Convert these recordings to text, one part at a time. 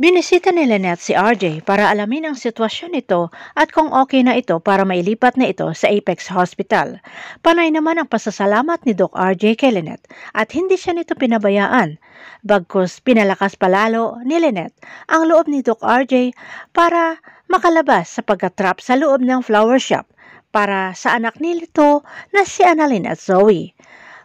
Binisita ni Net si RJ para alamin ang sitwasyon nito at kung okay na ito para mailipat na ito sa Apex Hospital. Panay naman ang pasasalamat ni Doc RJ kay Lynette at hindi siya nito pinabayaan. Bagkus pinalakas palalo ni Lynette ang loob ni Doc RJ para makalabas sa pagkatrap sa loob ng flower shop para sa anak nito na si Annalyn at Zoe.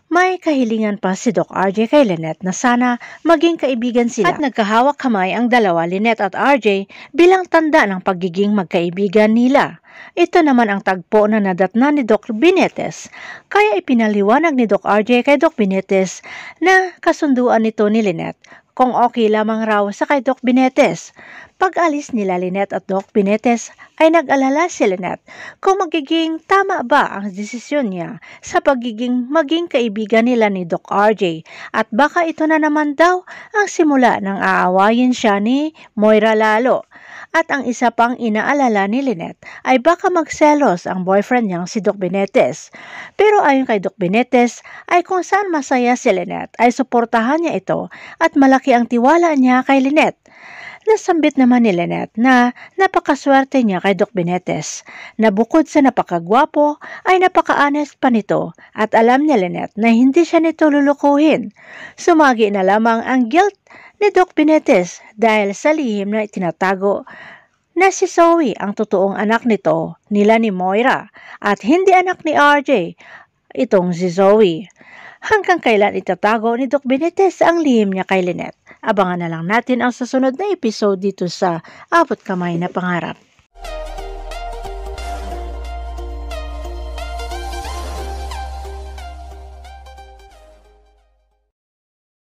May kahilingan pa si Doc RJ kay Lynette na sana maging kaibigan sila at nagkahawak kamay ang dalawa Lynette at RJ bilang tanda ng pagiging magkaibigan nila. Ito naman ang tagpo na nadatna ni Doc Binetes. Kaya ipinaliwanag ni Doc RJ kay Doc Binetes na kasunduan nito ni Lynette kung okay lamang raw sa kay Doc Binetes. Pag-alis nila Lynette at Doc Binetes ay nag-alala si Lynette kung magiging tama ba ang desisyon niya sa pagiging maging kaibigan nila ni Doc RJ at baka ito na naman daw ang simula ng aawayin siya ni Moira Lalo. At ang isa pang inaalala ni Lynette ay baka magselos ang boyfriend niyang si Doc Binetes. Pero ayon kay Doc Binetes ay kung saan masaya si Lynette ay suportahan niya ito at malaki ang tiwala niya kay Lynette. Nasambit naman ni Lynette na napakaswerte niya kay Doc Benetes na bukod sa napakagwapo ay napaka-honest pa nito at alam ni Lynette na hindi siya nito lulukuhin. Sumagi na lamang ang guilt ni Doc Benetes dahil sa lihim na itinatago na si Zoe ang totoong anak nito nila ni Moira at hindi anak ni RJ itong si Zoe. Hanggang kailan itatago ni Doc Benitez ang lihim niya kay Lynette? Abangan na lang natin ang susunod na episode dito sa Abot Kamay na Pangarap.